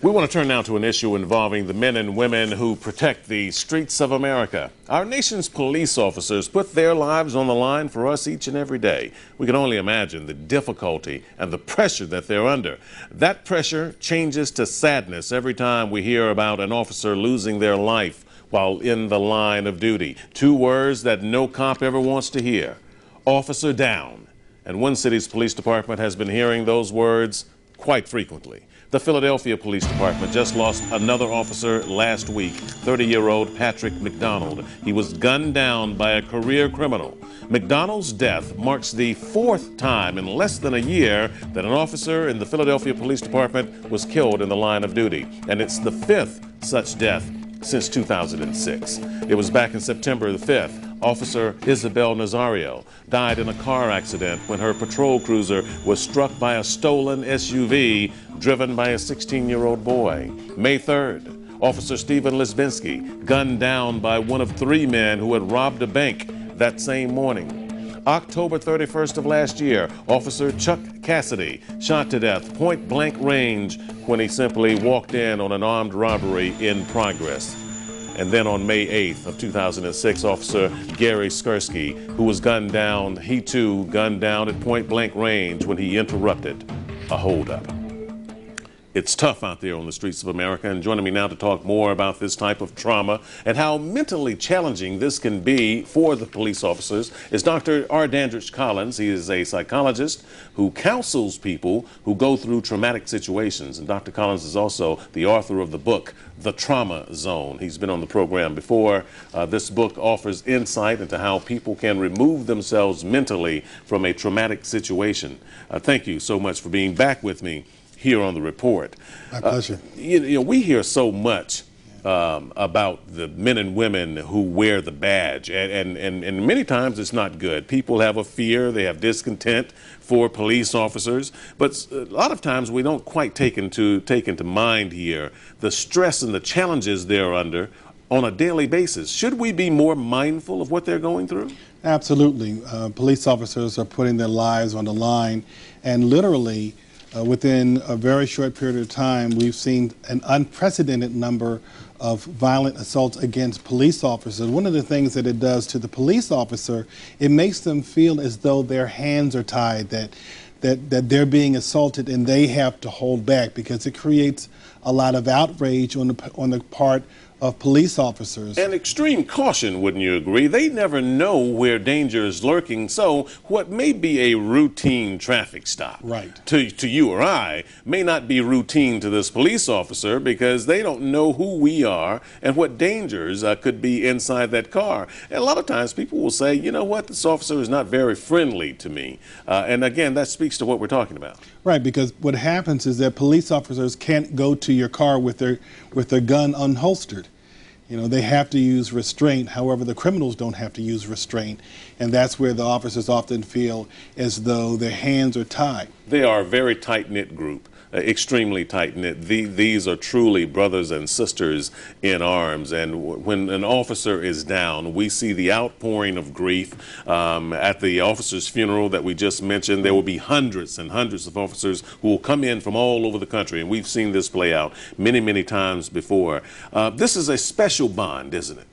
We want to turn now to an issue involving the men and women who protect the streets of America. Our nation's police officers put their lives on the line for us each and every day. We can only imagine the difficulty and the pressure that they're under. That pressure changes to sadness every time we hear about an officer losing their life while in the line of duty. Two words that no cop ever wants to hear officer down. And one city's police department has been hearing those words quite frequently. The Philadelphia Police Department just lost another officer last week, 30-year-old Patrick McDonald. He was gunned down by a career criminal. McDonald's death marks the fourth time in less than a year that an officer in the Philadelphia Police Department was killed in the line of duty, and it's the fifth such death since 2006. It was back in September the 5th Officer Isabel Nazario died in a car accident when her patrol cruiser was struck by a stolen SUV driven by a 16 year old boy. May 3rd, Officer Stephen Lisbinski gunned down by one of three men who had robbed a bank that same morning. October 31st of last year, Officer Chuck Cassidy shot to death point blank range when he simply walked in on an armed robbery in progress. And then on May 8th of 2006, Officer Gary Skursky, who was gunned down, he too gunned down at point blank range when he interrupted a holdup. It's tough out there on the streets of America. And joining me now to talk more about this type of trauma and how mentally challenging this can be for the police officers is Dr. R. Dandridge Collins. He is a psychologist who counsels people who go through traumatic situations. And Dr. Collins is also the author of the book, The Trauma Zone. He's been on the program before. Uh, this book offers insight into how people can remove themselves mentally from a traumatic situation. Uh, thank you so much for being back with me here on the report. My pleasure. Uh, you, you, know, we hear so much um, about the men and women who wear the badge, and, and, and, and, many times it's not good. People have a fear, they have discontent for police officers, but a lot of times we don't quite take into, take into mind here the stress and the challenges they're under on a daily basis. Should we be more mindful of what they're going through? Absolutely. Uh, police officers are putting their lives on the line and literally uh, within a very short period of time, we've seen an unprecedented number of violent assaults against police officers. One of the things that it does to the police officer, it makes them feel as though their hands are tied, that, that, that they're being assaulted and they have to hold back because it creates a lot of outrage on the, on the part of police officers. And extreme caution, wouldn't you agree? They never know where danger is lurking, so what may be a routine traffic stop right. to, to you or I may not be routine to this police officer because they don't know who we are and what dangers uh, could be inside that car. And a lot of times people will say, you know what, this officer is not very friendly to me. Uh, and again, that speaks to what we're talking about. Right, because what happens is that police officers can't go to your car with their with their gun unholstered. You know, they have to use restraint. However, the criminals don't have to use restraint. And that's where the officers often feel as though their hands are tied. They are a very tight knit group. Uh, extremely tight knit. The, these are truly brothers and sisters in arms. And when an officer is down, we see the outpouring of grief. Um, at the officer's funeral that we just mentioned, there will be hundreds and hundreds of officers who will come in from all over the country. And we've seen this play out many, many times before. Uh, this is a special bond, isn't it?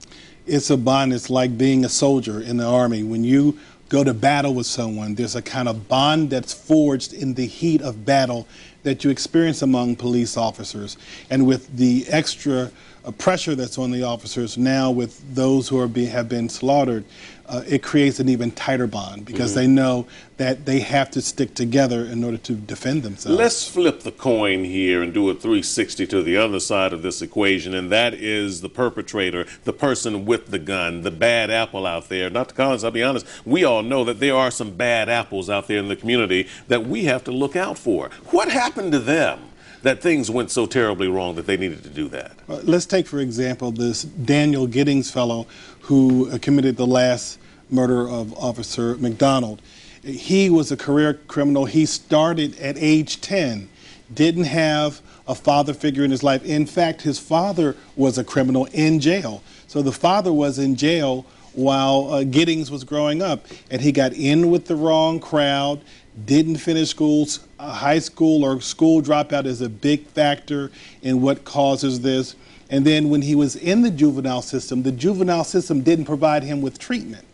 It's a bond. It's like being a soldier in the Army. When you go to battle with someone, there's a kind of bond that's forged in the heat of battle that you experience among police officers. And with the extra uh, pressure that's on the officers now, with those who are have been slaughtered, uh, it creates an even tighter bond because mm -hmm. they know that they have to stick together in order to defend themselves. Let's flip the coin here and do a 360 to the other side of this equation, and that is the perpetrator, the person with the gun, the bad apple out there. Dr. Collins, I'll be honest, we all know that there are some bad apples out there in the community that we have to look out for. What happened to them? that things went so terribly wrong that they needed to do that? Uh, let's take, for example, this Daniel Giddings fellow who uh, committed the last murder of Officer McDonald. He was a career criminal. He started at age 10, didn't have a father figure in his life. In fact, his father was a criminal in jail. So the father was in jail while uh, Giddings was growing up. And he got in with the wrong crowd, didn't finish school. Uh, high school or school dropout is a big factor in what causes this. And then when he was in the juvenile system, the juvenile system didn't provide him with treatment.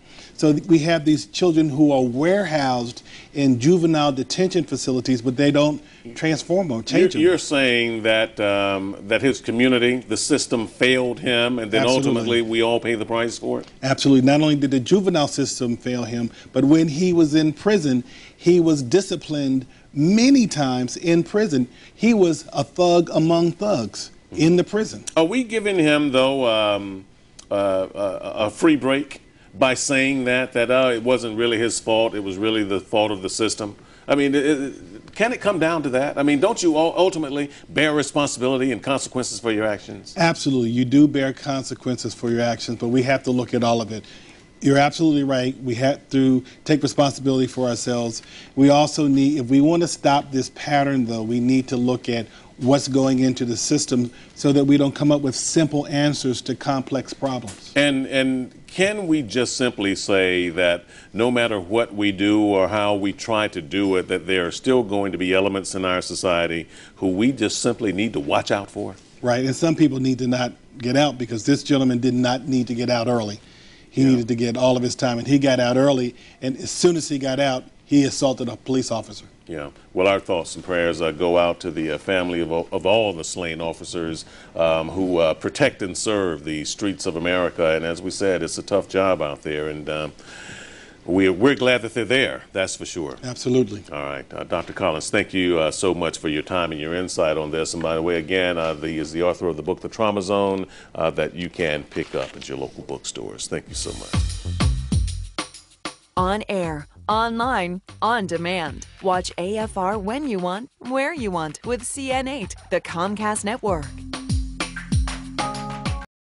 So we have these children who are warehoused in juvenile detention facilities, but they don't transform or change you're, you're saying that um, that his community, the system failed him, and then Absolutely. ultimately we all pay the price for it? Absolutely. Not only did the juvenile system fail him, but when he was in prison, he was disciplined many times in prison. He was a thug among thugs in the prison. Are we giving him, though, um, uh, uh, a free break? by saying that that uh, it wasn't really his fault, it was really the fault of the system. I mean, it, can it come down to that? I mean, don't you ultimately bear responsibility and consequences for your actions? Absolutely, you do bear consequences for your actions, but we have to look at all of it. You're absolutely right. We have to take responsibility for ourselves. We also need, if we want to stop this pattern, though, we need to look at what's going into the system so that we don't come up with simple answers to complex problems. And and can we just simply say that no matter what we do or how we try to do it that there are still going to be elements in our society who we just simply need to watch out for? Right. And some people need to not get out because this gentleman did not need to get out early. He yeah. needed to get all of his time and he got out early and as soon as he got out he assaulted a police officer. Yeah. Well, our thoughts and prayers uh, go out to the uh, family of, of all the slain officers um, who uh, protect and serve the streets of America. And as we said, it's a tough job out there. And um, we're, we're glad that they're there, that's for sure. Absolutely. All right. Uh, Dr. Collins, thank you uh, so much for your time and your insight on this. And by the way, again, uh, the is the author of the book, The Trauma Zone, that you can pick up at your local bookstores. Thank you so much. On Air Online, on demand. Watch AFR when you want, where you want with CN8, the Comcast network.